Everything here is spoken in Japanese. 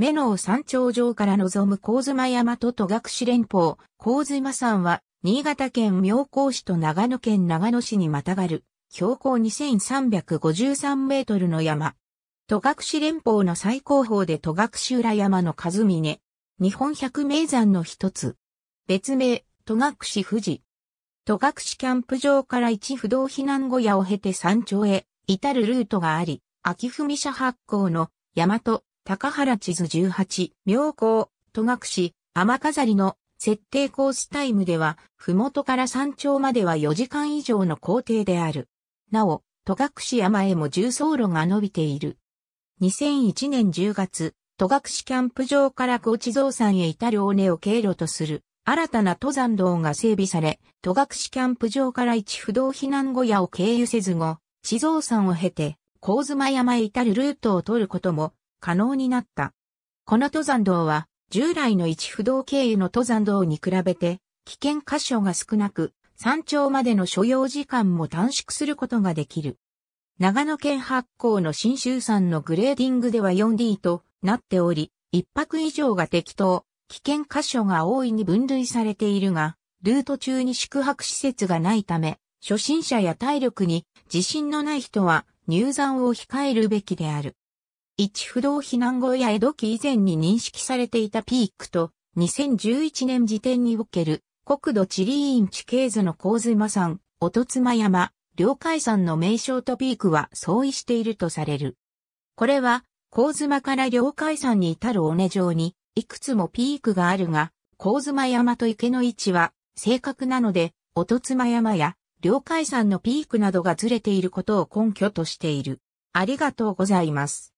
目の山頂上から望む高妻山と戸隠連峰、高妻山は、新潟県妙高市と長野県長野市にまたがる、標高2353メートルの山。戸隠連峰の最高峰で戸隠浦山の数峰。日本百名山の一つ。別名、戸隠富士。戸隠キャンプ場から一不動避難小屋を経て山頂へ、至るルートがあり、秋文社発行の、山と、高原地図18、妙高、戸隠、雨飾りの設定コースタイムでは、麓から山頂までは4時間以上の工程である。なお、戸隠山へも重走路が伸びている。2001年10月、戸隠キャンプ場から高知蔵山へ至る尾根を経路とする新たな登山道が整備され、戸隠キャンプ場から一不動避難小屋を経由せず後、地蔵山を経て、高妻山へ至るルートを取ることも可能になった。この登山道は、従来の一不動経由の登山道に比べて、危険箇所が少なく、山頂までの所要時間も短縮することができる。長野県発行の新州山のグレーディングでは 4D となっており、一泊以上が適当、危険箇所が大いに分類されているが、ルート中に宿泊施設がないため、初心者や体力に自信のない人は入山を控えるべきである。一不動避難後や江戸期以前に認識されていたピークと、2011年時点における国土地理院地形図の神妻山、音妻山、両海山の名称とピークは相違しているとされる。これは、神妻から両海山に至る尾根上に、いくつもピークがあるが、神妻山と池の位置は正確なので、音妻山や両海山のピークなどがずれていることを根拠としている。ありがとうございます。